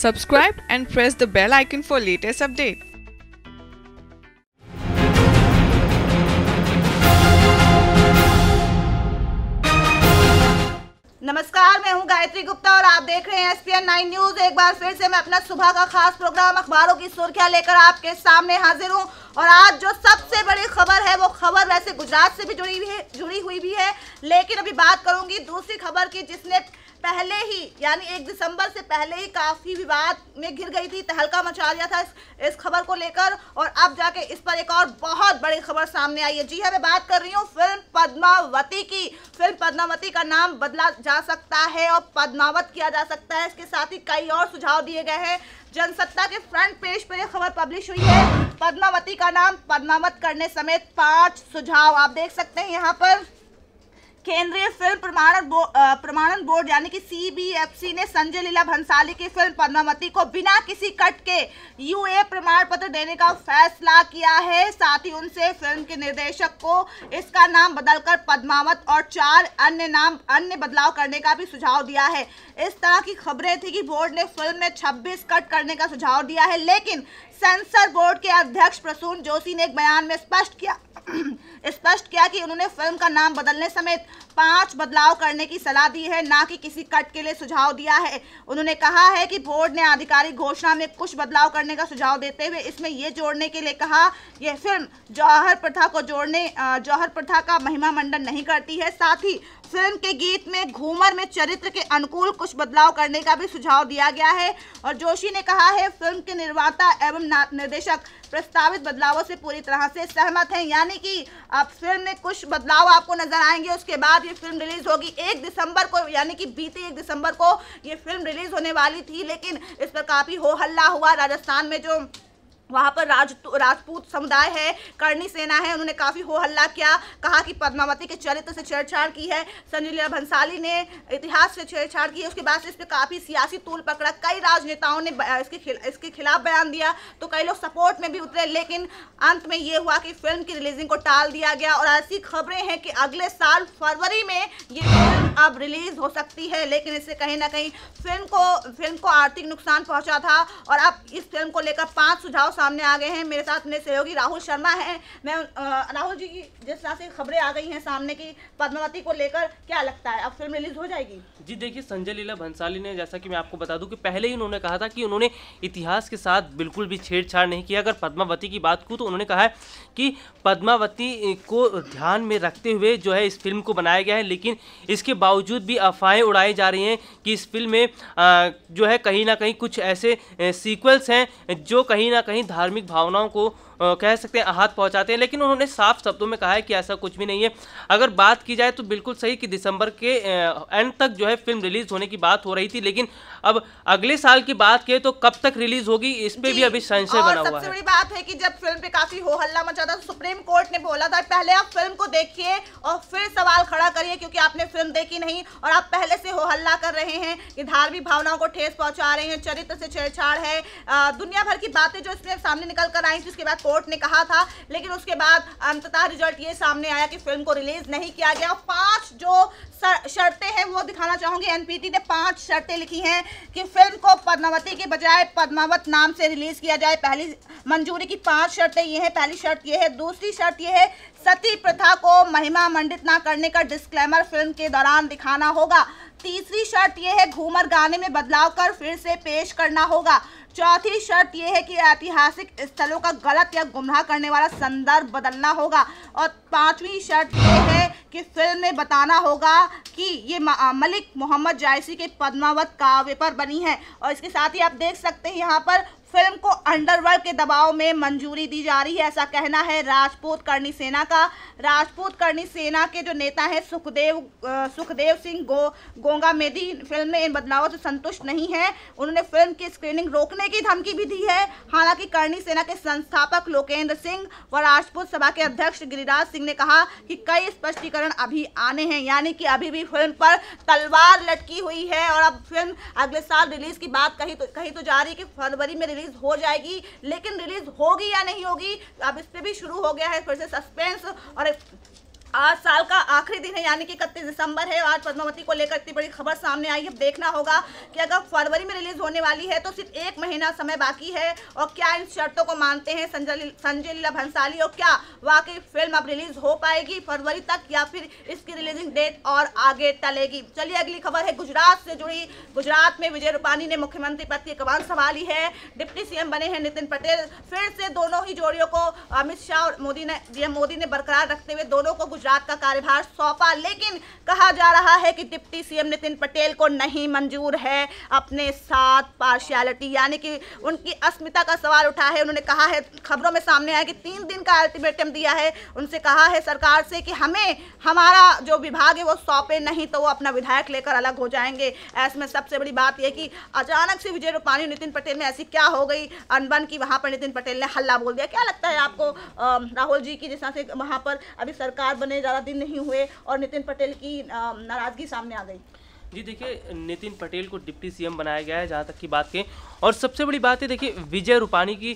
Subscribe and press the bell icon for latest update. नमस्कार मैं हूं गायत्री गुप्ता और आप देख रहे हैं एसपीएन नाइन न्यूज एक बार फिर से मैं अपना सुबह का खास प्रोग्राम अखबारों की सुर्खियां लेकर आपके सामने हाजिर हूं और आज जो सबसे बड़ी खबर है वो खबर वैसे गुजरात से भी जुड़ी हुई है जुड़ी हुई भी है लेकिन अभी बात करूंगी दूसरी खबर की जिसने पहले ही यानी एक दिसंबर से पहले ही काफ़ी विवाद में घिर गई थी तहलका मचा दिया था इस, इस खबर को लेकर और अब जाके इस पर एक और बहुत बड़ी खबर सामने आई है जी हाँ मैं बात कर रही हूँ फिल्म पद्मावती की फिल्म पद्मावती का नाम बदला जा सकता है और पद्मावत किया जा सकता है इसके साथ ही कई और सुझाव दिए गए हैं जनसत्ता के फ्रंट पेज पर यह खबर पब्लिश हुई है पद्मावती का नाम पद्मावत करने समेत पांच सुझाव आप देख सकते हैं यहाँ पर केंद्रीय फिल्म प्रमाणन बो, प्रमाणन बोर्ड यानी कि सीबीएफसी ने संजय लीला भंसाली की फिल्म पद्मावती को बिना किसी कट के यूए प्रमाण पत्र देने का फैसला किया है साथ ही उनसे फिल्म के निर्देशक को इसका नाम बदलकर पद्मावत और चार अन्य नाम अन्य बदलाव करने का भी सुझाव दिया है इस तरह की खबरें थी कि बोर्ड ने फिल्म में छब्बीस कट करने का सुझाव दिया है लेकिन सेंसर बोर्ड के अध्यक्ष प्रसून जोशी ने एक बयान में स्पष्ट किया स्पष्ट किया कि उन्होंने फिल्म का नाम बदलने समेत पांच बदलाव करने की सलाह दी है ना कि किसी कट के लिए सुझाव दिया है उन्होंने कहा है कि बोर्ड ने आधिकारिक घोषणा में कुछ बदलाव करने का सुझाव देते हुए इसमें यह जोड़ने के लिए कहा यह फिल्म जौहर प्रथा को जोड़ने जौहर प्रथा का महिमा मंडन नहीं करती है साथ ही फिल्म के गीत में घूमर में चरित्र के अनुकूल कुछ बदलाव करने का भी सुझाव दिया गया है और जोशी ने कहा है फिल्म के निर्माता एवं निर्देशक प्रस्तावित बदलावों से पूरी तरह से सहमत हैं यानी कि अब फिल्म में कुछ बदलाव आपको नजर आएंगे उसके बाद ये फिल्म रिलीज होगी एक दिसंबर को यानी कि बीते एक दिसंबर को ये फिल्म रिलीज होने वाली थी लेकिन इस पर काफ़ी हो हल्ला हुआ राजस्थान में जो वहाँ पर राज राजपूत समुदाय है करणी सेना है उन्होंने काफ़ी हो हल्ला किया कहा कि पद्मावती के चरित्र से छेड़छाड़ की है संजय लीला भंसाली ने इतिहास से छेड़छाड़ की है उसके बाद से इस पर काफ़ी सियासी तूल पकड़ा कई राजनेताओं ने इसके खिला, इसके खिलाफ बयान दिया तो कई लोग सपोर्ट में भी उतरे लेकिन अंत में ये हुआ कि फिल्म की रिलीजिंग को टाल दिया गया और ऐसी खबरें हैं कि अगले साल फरवरी में ये फिल्म अब रिलीज़ हो सकती है लेकिन इससे कहीं ना कहीं फिल्म को फिल्म को आर्थिक नुकसान पहुँचा था और अब इस फिल्म को लेकर पाँच सुझाव सामने आ गए हैं मेरे साथ अपने सहयोगी राहुल शर्मा हैं मैं राहुल जी की जिस तरह से खबरें आ गई हैं सामने की पद्मावती को लेकर क्या लगता है अब फिल्म रिलीज हो जाएगी जी देखिए संजय लीला भंसाली ने जैसा कि मैं आपको बता दूं कि पहले ही उन्होंने कहा था कि उन्होंने इतिहास के साथ बिल्कुल भी छेड़छाड़ नहीं किया अगर पद्मावती की बात करूँ तो उन्होंने कहा है कि पद्मावती को ध्यान में रखते हुए जो है इस फिल्म को बनाया गया है लेकिन इसके बावजूद भी अफवाहें उड़ाई जा रही हैं कि इस फिल्म में जो है कहीं ना कहीं कुछ ऐसे सीक्वल्स हैं जो कहीं ना कहीं धार्मिक भावनाओं को कह सकते हैं आहत पहुँचाते हैं लेकिन उन्होंने साफ शब्दों में कहा है कि ऐसा कुछ भी नहीं है अगर बात की जाए तो बिल्कुल सही कि दिसंबर के एंड तक जो है फिल्म रिलीज होने की बात हो रही थी लेकिन अब अगले साल की बात की तो कब तक रिलीज होगी इस पर भी अभी संशय बना हुआ है बड़ी बात है कि जब फिल्म पे काफी हो हल्ला मचा था तो सुप्रीम कोर्ट ने बोला था पहले आप फिल्म को देखिए और फिर सवाल खड़ा करिए क्योंकि आपने फिल्म देखी नहीं और आप पहले से हो हल्ला कर रहे हैं कि धार्मिक भावनाओं को ठेस पहुंचा रहे हैं चरित्र से छेड़छाड़ है दुनिया भर की बातें जो इसमें सामने निकल कर आई थी उसके बाद कोर्ट ने कहा था लेकिन उसके बाद अंततः रिजल्ट ये सामने आया कि फिल्म को रिलीज नहीं किया गया पांच जो शर्तें हैं वो दिखाना चाहूंगी एनपीटी ने पांच शर्तें लिखी हैं कि फिल्म को पद्मावती के बजाय पद्मावत नाम से रिलीज किया जाए पहली मंजूरी की पांच शर्तें ये हैं पहली शर्त ये है दूसरी शर्त ये है सती प्रथा को महिमा मंडित ना करने का डिस्क्लेमर फिल्म के दौरान दिखाना होगा तीसरी शर्त यह है घूमर गाने में बदलाव कर फिर से पेश करना होगा चौथी शर्त यह है कि ऐतिहासिक स्थलों का गलत या गुमराह करने वाला संदर्भ बदलना होगा और पांचवी शर्त यह है कि फिल्म में बताना होगा कि ये मलिक मोहम्मद जायसी के पद्मावत काव्य पर बनी है और इसके साथ ही आप देख सकते हैं यहाँ पर फिल्म को अंडरवर्ल्ड के दबाव में मंजूरी दी जा रही है ऐसा कहना है राजपूत करनी सेना का राजपूत करनी सेना के जो नेता हैं सुखदेव सुखदेव सिंह गो गोंगा मेदी फिल्म में इन बदलावों से संतुष्ट नहीं है उन्होंने फिल्म की स्क्रीनिंग रोकने की धमकी भी दी है हालांकि करनी सेना के संस्थापक लोकेंद्र सिंह व राजपूत सभा के अध्यक्ष गिरिराज सिंह ने कहा कि कई स्पष्टीकरण अभी आने हैं यानी कि अभी भी फिल्म पर तलवार लटकी हुई है और अब फिल्म अगले साल रिलीज की बात कही तो कही तो जा रही है कि फरवरी में रिलीज हो जाएगी लेकिन रिलीज होगी या नहीं होगी अब इस पर भी शुरू हो गया है फिर से सस्पेंस और आज साल का आखिरी दिन है यानी कि इकतीस दिसंबर है आज पद्मावती को लेकर इतनी बड़ी खबर सामने आई है देखना होगा कि अगर फरवरी में रिलीज होने वाली है तो सिर्फ एक महीना समय बाकी है और क्या इन शर्तों को मानते हैं संजय लीला भंसाली और क्या वाकई फिल्म अब रिलीज हो पाएगी फरवरी तक या फिर इसकी रिलीजिंग डेट और आगे टलेगी चलिए अगली खबर है गुजरात से जुड़ी गुजरात में विजय रूपानी ने मुख्यमंत्री पद की कमान संभाली है डिप्टी सीएम बने हैं नितिन पटेल फिर से दोनों ही जोड़ियों को अमित शाह और मोदी ने पीएम मोदी ने बरकरार रखते हुए दोनों को गुजरात का कार्यभार सौंपा लेकिन कहा जा रहा है कि डिप्टी सीएम नितिन पटेल को नहीं मंजूर है अपने साथ पार्शियलिटी यानी कि उनकी अस्मिता का सवाल उठा है उन्होंने कहा है खबरों में सामने आया कि तीन दिन का अल्टीमेटम दिया है उनसे कहा है सरकार से कि हमें हमारा जो विभाग है वो सौंपे नहीं तो वो अपना विधायक लेकर अलग हो जाएंगे ऐसे में सबसे बड़ी बात यह कि अचानक से विजय रूपानी नितिन पटेल में ऐसी क्या हो गई अनबन की वहाँ पर नितिन पटेल ने हल्ला बोल दिया क्या लगता है आपको राहुल जी की जिस तरह से वहाँ पर अभी सरकार बन बने ज़्यादा दिन नहीं हुए और नितिन पटेल की नाराज़गी सामने आ गई जी देखिए नितिन पटेल को डिप्टी सीएम बनाया गया है जहाँ तक की बात कहें और सबसे बड़ी बात है देखिए विजय रूपानी की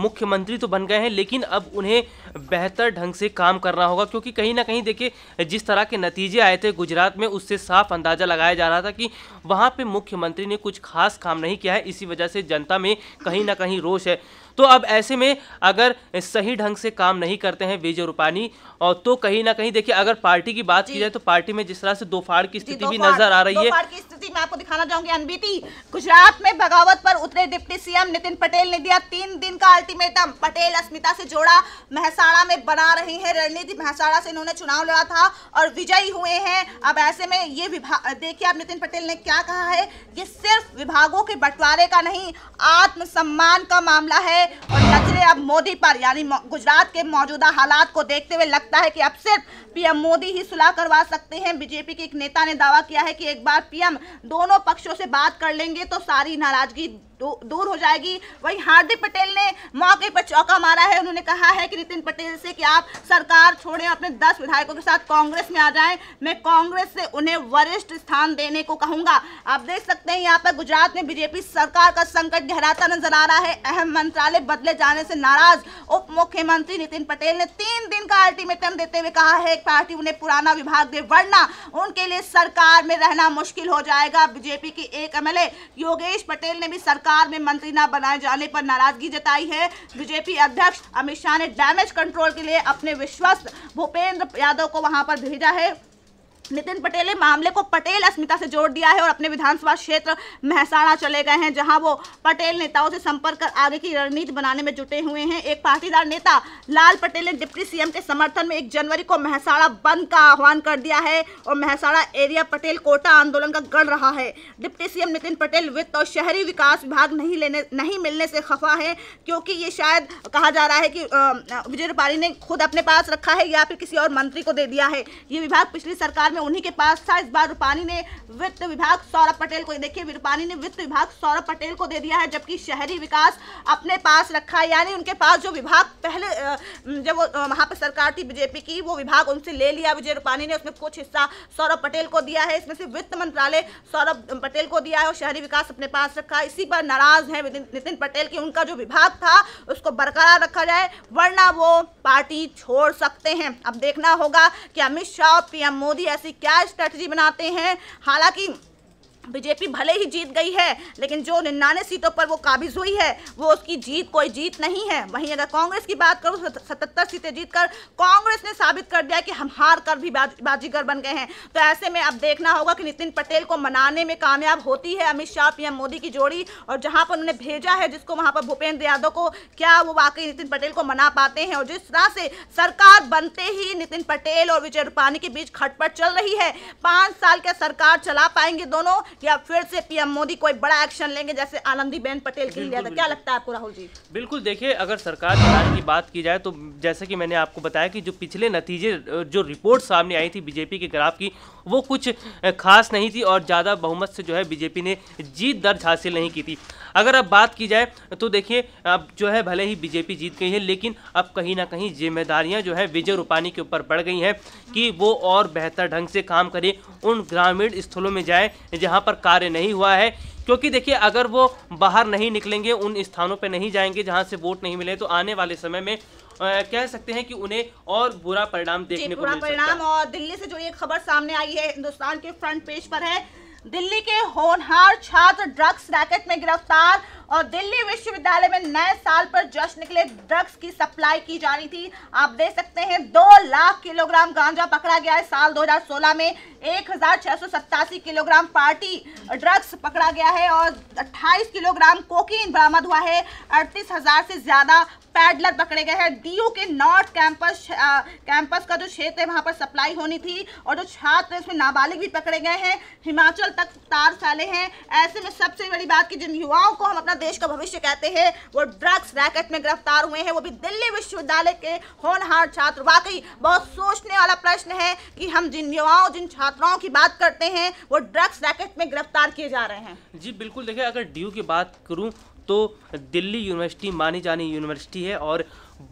मुख्यमंत्री तो बन गए हैं लेकिन अब उन्हें बेहतर ढंग से काम करना होगा क्योंकि कहीं ना कहीं देखिए जिस तरह के नतीजे आए थे गुजरात में उससे साफ अंदाज़ा लगाया जा रहा था कि वहाँ पर मुख्यमंत्री ने कुछ खास काम नहीं किया है इसी वजह से जनता में कहीं ना कहीं रोष है तो अब ऐसे में अगर सही ढंग से काम नहीं करते हैं विजय रूपानी तो कहीं ना कहीं देखिए अगर पार्टी की बात की जाए तो पार्टी में जिस तरह से दो फाड़ की स्थिति भी नजर आ रही बताइए की स्थिति में आपको दिखाना चाहूंगी अनबीती गुजरात में बगावत पर उतरे डिप्टी सीएम नितिन पटेल ने दिया तीन दिन का अल्टीमेटम पटेल अस्मिता से जोड़ा महसाणा में बना रही है रणनीति महसाणा से इन्होंने चुनाव लड़ा था और विजयी हुए हैं अब ऐसे में ये देखिए आप नितिन पटेल ने क्या कहा है ये सिर्फ विभागों के बंटवारे का नहीं आत्मसम्मान का मामला है और नजरे अब मोदी पर यानी गुजरात के मौजूदा हालात को देखते हुए लगता है कि अब सिर्फ पीएम मोदी ही सुलह करवा सकते हैं बीजेपी के एक नेता ने दावा किया है कि एक बार पीएम दोनों पक्षों से बात कर लेंगे तो सारी नाराजगी दूर हो जाएगी वही हार्दिक पटेल ने मौके पर चौका मारा है उन्होंने कहा है कि नितिन पटेल से कि आप सरकार छोड़ें अपने दस विधायकों के साथ कांग्रेस में आ जाएं मैं कांग्रेस से उन्हें वरिष्ठ स्थान देने को कहूंगा आप देख सकते हैं यहाँ पर गुजरात में बीजेपी सरकार का संकट गहराता नजर आ रहा है अहम मंत्रालय बदले जाने से नाराज उप मुख्यमंत्री नितिन पटेल ने तीन दिन का अल्टीमेटम देते हुए कहा है पार्टी उन्हें पुराना विभाग दे वरना उनके लिए सरकार में रहना मुश्किल हो जाएगा बीजेपी की एक एमएलए योगेश पटेल ने भी सरकार सरकार में मंत्री न बनाए जाने पर नाराजगी जताई है बीजेपी अध्यक्ष अमित शाह ने डैमेज कंट्रोल के लिए अपने विश्वस्त भूपेंद्र यादव को वहां पर भेजा है नितिन पटेल ने मामले को पटेल अस्मिता से जोड़ दिया है और अपने विधानसभा क्षेत्र महसाणा चले गए हैं जहां वो पटेल नेताओं से संपर्क कर आगे की रणनीति बनाने में जुटे हुए हैं एक पाटीदार नेता लाल पटेल ने डिप्टी सीएम के समर्थन में एक जनवरी को महसाणा बंद का आह्वान कर दिया है और महसाणा एरिया पटेल कोटा आंदोलन का गढ़ रहा है डिप्टी सीएम नितिन पटेल वित्त और शहरी विकास विभाग नहीं लेने नहीं मिलने से खफा है क्योंकि ये शायद कहा जा रहा है कि विजय रूपाणी ने खुद अपने पास रखा है या फिर किसी और मंत्री को दे दिया है ये विभाग पिछली सरकार में उन्हीं के पास था इस बार रूपानी ने वित्त विभाग सौरभ पटेल को देखिए रूपानी ने वित्त विभाग सौरभ पटेल को दे दिया है जबकि शहरी विकास अपने पास रखा है यानी उनके पास जो विभाग पहले जब वो वहाँ पर सरकार थी बीजेपी की वो विभाग उनसे ले लिया विजय रूपानी ने उसमें कुछ हिस्सा सौरभ पटेल को दिया है इसमें से वित्त मंत्रालय सौरभ पटेल को दिया है और शहरी विकास अपने पास रखा है इसी पर नाराज है नितिन पटेल की उनका जो विभाग था उसको बरकरार रखा जाए वरना वो पार्टी छोड़ सकते हैं अब देखना होगा कि अमित शाह पीएम मोदी ऐसे ऐसी क्या स्ट्रेटजी बनाते हैं हालांकि बीजेपी भले ही जीत गई है लेकिन जो निन्यानवे सीटों पर वो काबिज हुई है वो उसकी जीत कोई जीत नहीं है वहीं अगर कांग्रेस की बात करूँ सतहत्तर सीटें जीतकर कांग्रेस ने साबित कर दिया कि हम हार कर भी बाज, बाजीगर बन गए हैं तो ऐसे में अब देखना होगा कि नितिन पटेल को मनाने में कामयाब होती है अमित शाह पीएम मोदी की जोड़ी और जहाँ पर उन्होंने भेजा है जिसको वहाँ पर भूपेंद्र यादव को क्या वो वाकई नितिन पटेल को मना पाते हैं और जिस तरह से सरकार बनते ही नितिन पटेल और विजय रूपानी के बीच खटपट चल रही है पाँच साल क्या सरकार चला पाएंगे दोनों कि अब फिर से पीएम मोदी कोई बड़ा एक्शन लेंगे जैसे आनंदी बेन पटेल के लिया था क्या लगता है आपको राहुल जी बिल्कुल देखिए अगर सरकार चलाने की बात की जाए तो जैसे कि मैंने आपको बताया कि जो पिछले नतीजे जो रिपोर्ट सामने आई थी बीजेपी के ग्राफ की वो कुछ खास नहीं थी और ज़्यादा बहुमत से जो है बीजेपी ने जीत दर्ज हासिल नहीं की थी अगर अब बात की जाए तो देखिए अब जो है भले ही बीजेपी जीत गई है लेकिन अब कहीं ना कहीं जिम्मेदारियां जो है विजय रूपानी के ऊपर बढ़ गई हैं कि वो और बेहतर ढंग से काम करे उन ग्रामीण स्थलों में जाए जहाँ पर कार्य नहीं हुआ है क्योंकि देखिए अगर वो बाहर नहीं निकलेंगे उन स्थानों पर नहीं जाएंगे जहाँ से वोट नहीं मिले तो आने वाले समय में कह सकते हैं कि उन्हें और बुरा परिणाम देखने को बुरा परिणाम और दिल्ली से जुड़ी एक खबर सामने आई है हिंदुस्तान के फ्रंट पेज पर है दिल्ली के होनहार छात्र ड्रग्स रैकेट में गिरफ्तार और दिल्ली विश्वविद्यालय में नए साल पर जश्न के लिए ड्रग्स की सप्लाई की जानी थी आप देख सकते हैं दो लाख किलोग्राम गांजा पकड़ा गया है साल 2016 में एक किलोग्राम पार्टी ड्रग्स पकड़ा गया है और 28 किलोग्राम कोकीन बरामद हुआ है अड़तीस हजार से ज़्यादा पैडलर पकड़े गए हैं डीयू के नॉर्थ कैंपस कैंपस का जो क्षेत्र है वहाँ पर सप्लाई होनी थी और जो छात्र इसमें नाबालिग भी पकड़े गए हैं हिमाचल तक तार फैले हैं ऐसे में सबसे बड़ी बात कि जिन युवाओं को हम अपना अपना देश का भविष्य कहते हैं वो ड्रग्स रैकेट में गिरफ्तार हुए हैं वो भी दिल्ली विश्वविद्यालय के होनहार छात्र वाकई बहुत सोचने वाला प्रश्न है कि हम जिन युवाओं जिन छात्राओं की बात करते हैं वो ड्रग्स रैकेट में गिरफ्तार किए जा रहे हैं जी बिल्कुल देखिए अगर डी की बात करूँ तो दिल्ली यूनिवर्सिटी मानी जानी यूनिवर्सिटी है और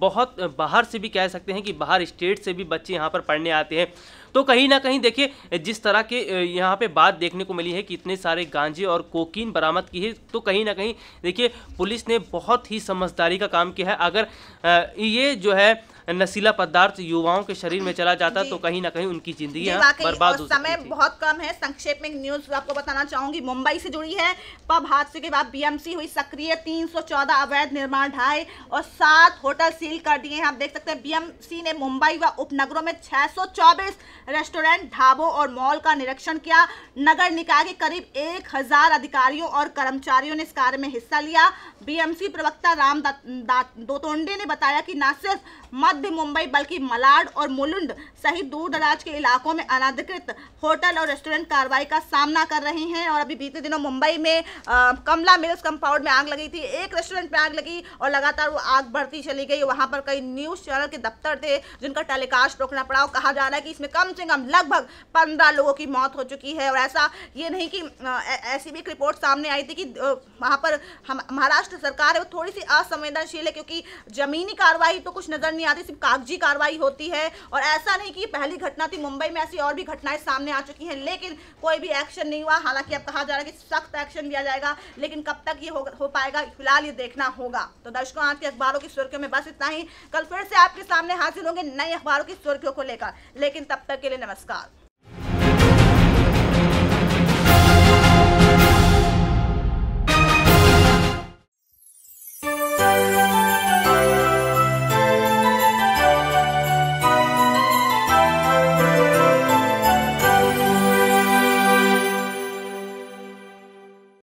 बहुत बाहर से भी कह सकते हैं कि बाहर स्टेट से भी बच्चे यहाँ पर पढ़ने आते हैं तो कहीं ना कहीं देखिए जिस तरह के यहाँ पे बात देखने को मिली है कि इतने सारे गांजे और कोकीन बरामद की है तो कहीं ना कहीं देखिए पुलिस ने बहुत ही समझदारी का काम किया है अगर ये जो है नशीला पदार्थ युवाओं के शरीर में चला जाता तो कहीं ना कहीं उनकी जिंदगी बर्बाद हो समय बहुत कम है संक्षेप में न्यूज आपको बताना चाहूंगी मुंबई से जुड़ी है पब हादसे के बाद बीएमसी हुई सक्रिय 314 अवैध निर्माण ढाए और सात होटल सील कर दिए हैं आप देख सकते हैं बीएमसी ने मुंबई व उपनगरों में 624 रेस्टोरेंट ढाबों और मॉल का निरीक्षण किया नगर निकाय के करीब 1000 अधिकारियों और कर्मचारियों ने इस कार्य में हिस्सा लिया बीएमसी प्रवक्ता राम दा, दा, दोतोंडे ने बताया कि न सिर्फ मध्य मध्य मुंबई बल्कि मलाड और मुलुंड सहित दूर दराज के इलाकों में अनाधिकृत होटल और रेस्टोरेंट कार्रवाई का सामना कर रहे हैं और अभी बीते दिनों मुंबई में आ, कमला मिल्स कंपाउंड में आग लगी थी एक रेस्टोरेंट में आग लगी और लगातार वो आग बढ़ती चली गई वहाँ पर कई न्यूज़ चैनल के दफ्तर थे जिनका टेलीकास्ट रोकना पड़ा और कहा जा रहा है कि इसमें कम से कम लगभग पंद्रह लोगों की मौत हो चुकी है और ऐसा ये नहीं कि ऐसी भी एक रिपोर्ट सामने आई थी कि वहाँ पर महाराष्ट्र सरकार है वो थोड़ी सी असंवेदनशील है क्योंकि ज़मीनी कार्रवाई तो कुछ नज़र नहीं आती में सिर्फ कागजी कार्रवाई होती है और ऐसा नहीं कि पहली घटना थी मुंबई में ऐसी और भी घटनाएं सामने आ चुकी हैं लेकिन कोई भी एक्शन नहीं हुआ हालांकि अब कहा जा रहा है कि सख्त एक्शन लिया जाएगा लेकिन कब तक ये हो, हो पाएगा फिलहाल ये देखना होगा तो दर्शकों आज के अखबारों की सुर्खियों में बस इतना ही कल फिर से आपके सामने हाजिर होंगे नए अखबारों की सुर्खियों को लेकर लेकिन तब तक के लिए नमस्कार